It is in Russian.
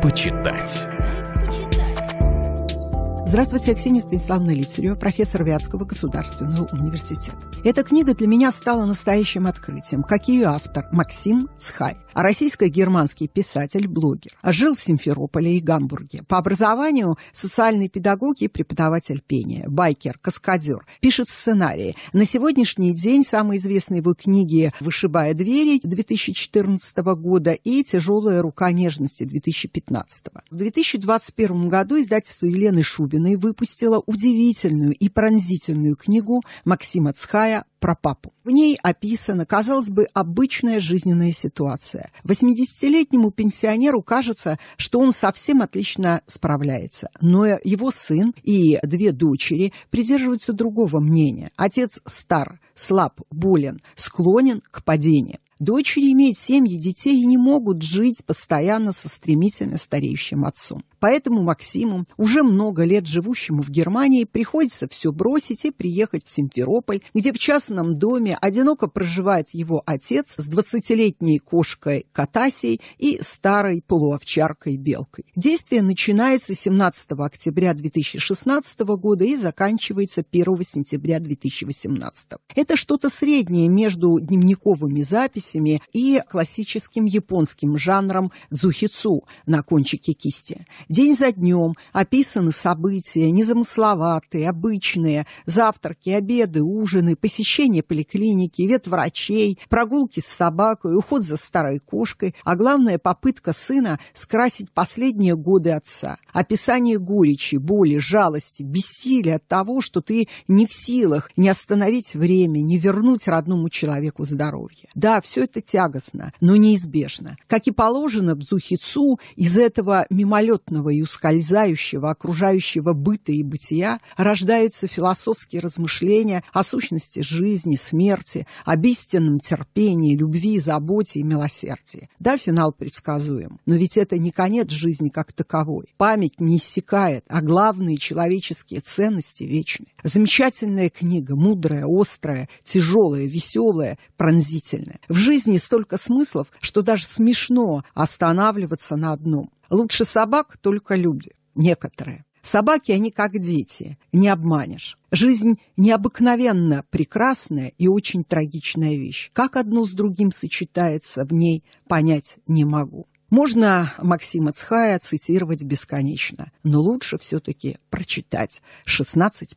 почитать. Здравствуйте, я Ксения Станиславовна Лицарева, профессор Вятского государственного университета. Эта книга для меня стала настоящим открытием, как ее автор Максим Цхай, а российско-германский писатель-блогер. Жил в Симферополе и Гамбурге. По образованию социальный педагог и преподаватель пения, байкер, каскадер. Пишет сценарии. На сегодняшний день самые известные его книги «Вышибая двери» 2014 года и «Тяжелая рука нежности» 2015. В 2021 году издательство Елены Шубин Серебряной выпустила удивительную и пронзительную книгу Максима Цхая про папу. В ней описана, казалось бы, обычная жизненная ситуация. 80-летнему пенсионеру кажется, что он совсем отлично справляется. Но его сын и две дочери придерживаются другого мнения. Отец стар, слаб, болен, склонен к падению. Дочери имеют семьи, детей и не могут жить постоянно со стремительно стареющим отцом. Поэтому Максиму, уже много лет живущему в Германии, приходится все бросить и приехать в Симферополь, где в частном доме одиноко проживает его отец с 20-летней кошкой Катасей и старой полуовчаркой Белкой. Действие начинается 17 октября 2016 года и заканчивается 1 сентября 2018. Это что-то среднее между дневниковыми записями и классическим японским жанром дзухицу на кончике кисти. День за днем описаны события, незамысловатые, обычные, завтраки, обеды, ужины, посещение поликлиники, врачей, прогулки с собакой, уход за старой кошкой, а главное попытка сына скрасить последние годы отца. Описание горечи, боли, жалости, бессилия от того, что ты не в силах не остановить время, не вернуть родному человеку здоровье. Да, все это тягостно, но неизбежно. Как и положено Бзухицу, из этого мимолетного вечного и ускользающего окружающего быта и бытия рождаются философские размышления о сущности жизни, смерти, об истинном терпении, любви, заботе и милосердии. Да, финал предсказуем, но ведь это не конец жизни как таковой. Память не иссякает, а главные человеческие ценности вечны. Замечательная книга, мудрая, острая, тяжелая, веселая, пронзительная. В жизни столько смыслов, что даже смешно останавливаться на одном. Лучше собак только люди, некоторые. Собаки, они как дети, не обманешь. Жизнь необыкновенно прекрасная и очень трагичная вещь. Как одно с другим сочетается в ней, понять не могу. Можно Максима Цхая цитировать бесконечно, но лучше все-таки прочитать 16+.